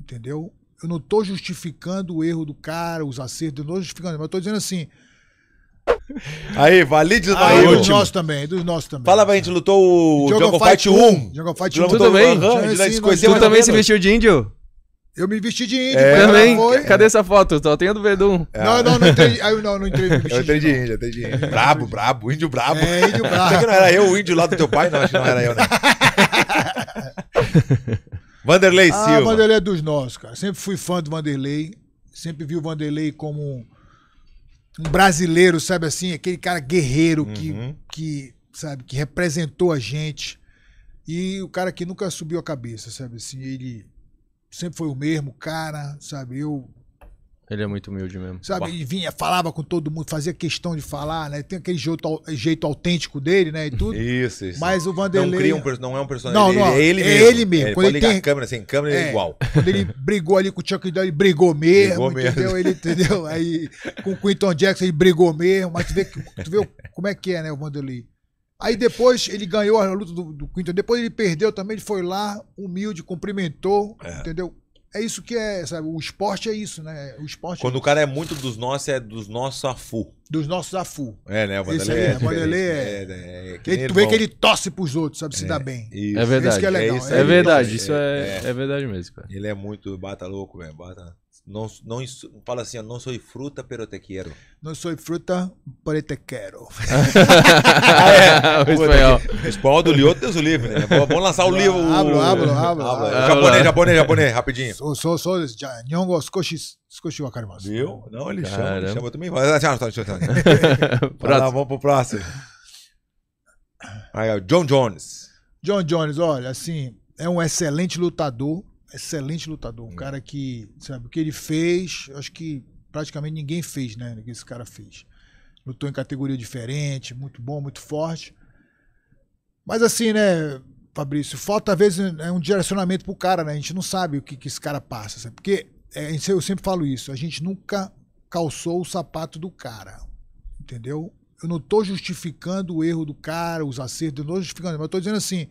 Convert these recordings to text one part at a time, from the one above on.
Entendeu? Eu não estou justificando o erro do cara, os acertos, eu não estou justificando, mas eu estou dizendo assim. Aí, valide Aí, do dos ah, nossos também, dos nossos também. Fala pra gente, lutou o Jungle, Fight 1. Jungle Fight 1. Tu também? Tu também se vestiu de índio? Eu me vesti de índio. É, também. Foi. Cadê essa foto? Só tem a do Verdun. É. Não, não, não entendi. Eu não, não Eu de índio, eu de índio. Brabo, brabo, índio brabo. É, índio brabo. Será que não era eu o índio lá do teu pai? Não, acho que não era eu, né? Vanderlei ah, Vanderlei é dos nossos, cara. Sempre fui fã do Vanderlei. Sempre vi o Vanderlei como um, brasileiro, sabe assim? Aquele cara guerreiro que, uhum. que, sabe, que representou a gente. E o cara que nunca subiu a cabeça, sabe assim? Ele sempre foi o mesmo cara, sabe? Eu ele é muito humilde mesmo. Sabe, Uau. ele vinha, falava com todo mundo, fazia questão de falar, né? Tem aquele jeito, jeito autêntico dele, né? E tudo. Isso, isso. Mas o Vanderlei. Não, cria um, não é um personagem. Não, não, ele, é ele é mesmo. Ele mesmo. ele é, quando ele tem... a câmera, sem assim, câmera, é, ele é igual. Quando ele brigou ali com o Chuck Dell, ele brigou mesmo. Brigou mesmo. entendeu? Ele, entendeu? Aí com o Quinton Jackson, ele brigou mesmo. Mas tu vê, tu vê como é que é, né, o Vanderlei? Aí depois ele ganhou a luta do, do Quinton, depois ele perdeu também, ele foi lá, humilde, cumprimentou, é. entendeu? é isso que é, sabe? O esporte é isso, né? O esporte. Quando é o cara é muito dos nossos, é dos nossos afu. Dos nossos afu. É, né? O é né? Vanderlei é. Vanderlei né? é. é, é ele, tu vê que ele torce pros outros, sabe? Se é, dá bem. Isso. É, é verdade. Isso é legal. É, isso, verdade. Isso é, é, verdade mesmo, cara. Ele é muito bata louco, velho. Bata. Não, não, fala assim, não sou fruta, pero te quero. Não sou fruta, pero te quero. ah, é. O espanhol. espanhol do Lioto, Deus o livre, né? Vamos lançar o livro. Hablo, hablo, hablo. Japonês, japonês, japonês, rapidinho. Sou, sou, sou. Nyongo, skoshi, skoshi wakarimasu. Viu? Não, ele Caramba. chama, ele chama também. Vai lá, vamos pro próximo. Aí, John Jones. John Jones, olha, assim, é um excelente lutador excelente lutador, um hum. cara que, sabe, o que ele fez, acho que praticamente ninguém fez, né? O que esse cara fez. Lutou em categoria diferente, muito bom, muito forte. Mas assim, né, Fabrício, falta às vezes é um direcionamento pro cara, né? A gente não sabe o que, que esse cara passa, sabe? Porque é, eu sempre falo isso, a gente nunca calçou o sapato do cara, entendeu? Eu não tô justificando o erro do cara, os acertos, eu não estou justificando, mas eu tô dizendo assim,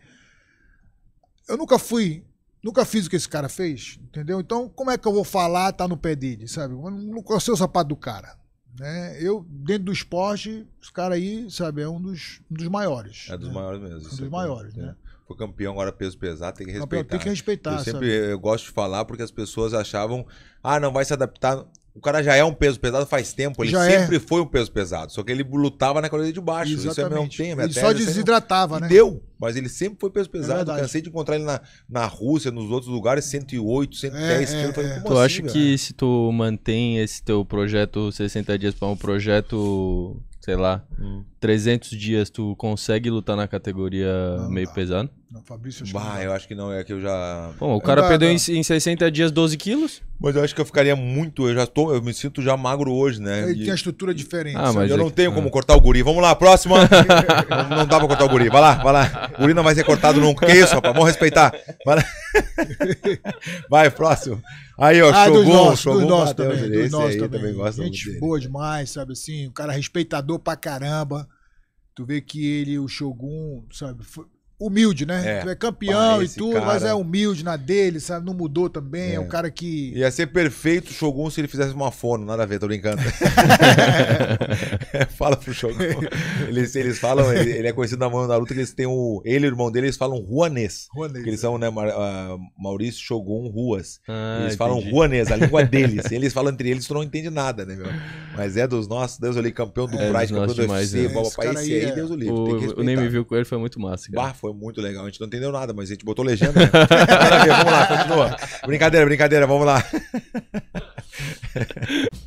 eu nunca fui Nunca fiz o que esse cara fez, entendeu? Então, como é que eu vou falar, tá no pé dele, sabe? Eu não conheci o sapato do cara. Né? Eu, dentro do esporte, esse cara aí, sabe, é um dos, um dos maiores. É dos né? maiores mesmo. Um dos é maiores, né? Foi campeão agora peso pesado, tem que respeitar. Campeão, tem que respeitar. Eu sempre eu gosto de falar porque as pessoas achavam, ah, não vai se adaptar. O cara já é um peso pesado faz tempo, ele já é. sempre é. foi um peso pesado, só que ele lutava na categoria de baixo, Exatamente. isso é meu tema. Ele só desidratava, né? deu, mas ele sempre foi peso pesado. É cansei de encontrar ele na, na Rússia, nos outros lugares, 108, 110 é, é, quilos. É, é. tu assim, acha cara? que se tu mantém esse teu projeto 60 dias para um projeto, sei lá, hum. 300 dias, tu consegue lutar na categoria não, meio não. pesado? Não, Fabrício, acho bah, que não. eu acho que não, é que eu já... Bom, o cara perdeu em, em 60 dias 12 quilos? Mas eu acho que eu ficaria muito. Eu já tô. Eu me sinto já magro hoje, né? Ele tem a estrutura diferente. Ah, mas eu é... não tenho tá. como cortar o guri. Vamos lá, próxima. não, não, dá pra cortar o guri. Vai lá, vai lá. O guri não vai ser cortado nunca. Que isso, rapaz? Vamos respeitar. Vai, lá. vai próximo. Aí, ó, ah, Shogun. Dos nossos, Shogun dos também. Dos nosso aí também. também Gente boa demais, sabe assim? o cara respeitador pra caramba. Tu vê que ele, o Shogun, sabe? Foi humilde, né? É, é campeão Pá, e tudo, cara... mas é humilde na dele, sabe? Não mudou também, é. é um cara que... Ia ser perfeito o Shogun se ele fizesse uma fono, nada a ver, tô brincando. Fala pro Shogun. Eles, eles falam, ele, ele é conhecido na mão da luta que eles têm o... Ele e o irmão dele, eles falam ruanês. Ruanês. eles é. são, né, Maurício Shogun Ruas. Ah, eles falam ruanês, a língua deles. eles falam entre eles, tu não entende nada, né, meu? Mas é dos nossos, Deus ali, campeão do é Pride, campeão do demais, UFC, né? papai, esse aí, é Deus o livre. O, o Name View com ele foi muito massa, cara. Bah, foi foi muito legal. A gente não entendeu nada, mas a gente botou legenda. Né? vamos lá, continua. Brincadeira, brincadeira, vamos lá.